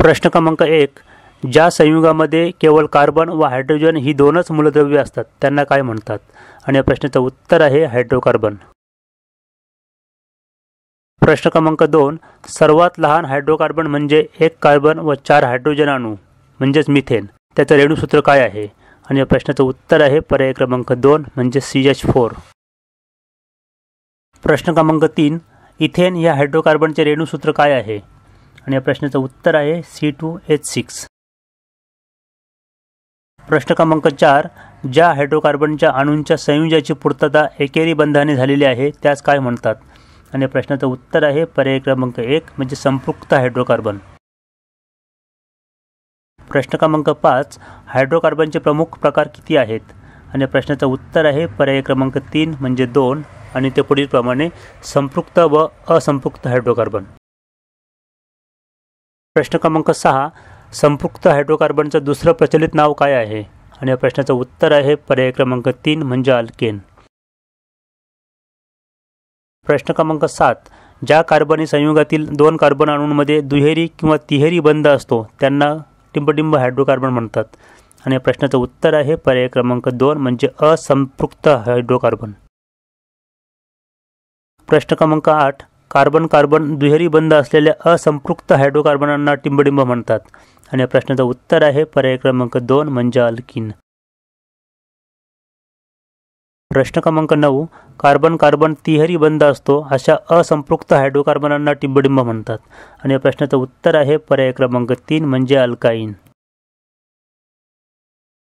प्रश्न क्रमांक एक ज्या संयुगामध्ये केवळ कार्बन व हायड्रोजन ही दोनच मूलद्रव्ये असतात त्यांना काय म्हणतात आणि या प्रश्नाचं उत्तर आहे हायड्रोकार्बन प्रश्न क्रमांक दोन सर्वात लहान हायड्रोकार्बन म्हणजे एक कार्बन व चार हायड्रोजन अणू म्हणजेच मिथेन त्याचं रेणूसूत्र काय आहे आणि या प्रश्नाचं उत्तर आहे पर्याय क्रमांक दोन म्हणजे सी एच फोर प्रश्न क्रमांक तीन इथेन या हायड्रोकार्बनचे रेणूसूत्र काय आहे आणि या प्रश्नाचं उत्तर आहे सी टू एच सिक्स प्रश्न क्रमांक चार ज्या हायड्रोकार्बनच्या अणूंच्या संयुजाची पूर्तता एकेरी बंधाने झालेली आहे त्यास काय म्हणतात आणि प्रश्नाचं उत्तर आहे पर्याय क्रमांक एक म्हणजे संपृक्त हायड्रोकार्बन प्रश्न क्रमांक पाच हायड्रोकार्बनचे प्रमुख प्रकार किती आहेत आणि प्रश्नाचं उत्तर आहे पर्याय क्रमांक तीन म्हणजे दोन आणि ते पुढीलप्रमाणे संपृक्त व असंपृक्त हायड्रोकार्बन प्रश्न क्रमांक सहा संपृक्त हायड्रोकार्बनचं दुसरं प्रचलित नाव काय आहे आणि या प्रश्नाचं उत्तर आहे पर्याय क्रमांक तीन म्हणजे अल्केन प्रश्न क्रमांक सात ज्या कार्बनी संयुगातील दोन कार्बन अणूंमध्ये दुहेरी किंवा तिहेरी बंध असतो त्यांना टिंबटिंब हायड्रोकार्बन म्हणतात आणि या प्रश्नाचं उत्तर आहे पर्याय क्रमांक दोन म्हणजे असंपृक्त हायड्रोकार्बन प्रश्न क्रमांक आठ कार्बन कार्बन दुहेरी बंध असलेल्या असंपृक्त हायड्रोकार्बनांना टिंबडिंब म्हणतात आणि या प्रश्नाचं उत्तर आहे पर्याय क्रमांक दोन म्हणजे अल्किन प्रश्न क्रमांक नऊ कार्बन कार्बन तिहेरी बंध असतो अशा असंपृक्त हायड्रोकार्बनांना टिंबडिंब म्हणतात आणि या प्रश्नाचं उत्तर आहे पर्याय क्रमांक तीन म्हणजे अल्काईन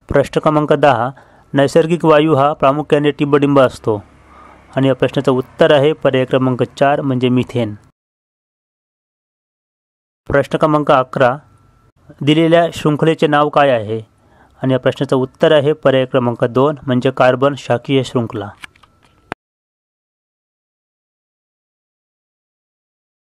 प्रश्न क्रमांक दहा नैसर्गिक वायू हा प्रामुख्याने टिंबडिंब असतो आणि या प्रश्नाचं उत्तर आहे पर्याय क्रमांक चार म्हणजे मिथेन प्रश्न क्रमांक अकरा दिलेल्या शृंखलेचे नाव काय आहे आणि या प्रश्नाचं उत्तर आहे पर्याय क्रमांक दोन म्हणजे कार्बन शाकीय शृंखला